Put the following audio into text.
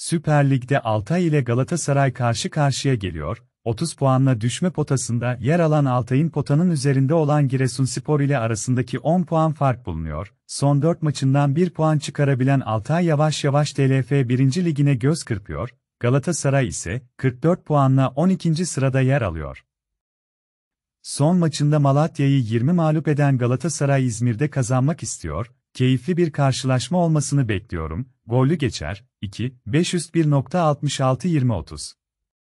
Süper Lig'de Altay ile Galatasaray karşı karşıya geliyor, 30 puanla düşme potasında yer alan Altay'ın potanın üzerinde olan Giresunspor ile arasındaki 10 puan fark bulunuyor. Son 4 maçından 1 puan çıkarabilen Altay yavaş yavaş TLF 1. ligine göz kırpıyor. Galatasaray ise 44 puanla 12. sırada yer alıyor. Son maçında Malatya'yı 20 mağlup eden Galatasaray İzmir'de kazanmak istiyor. Keyifli bir karşılaşma olmasını bekliyorum. Gollü geçer, 2, 501.66-20-30.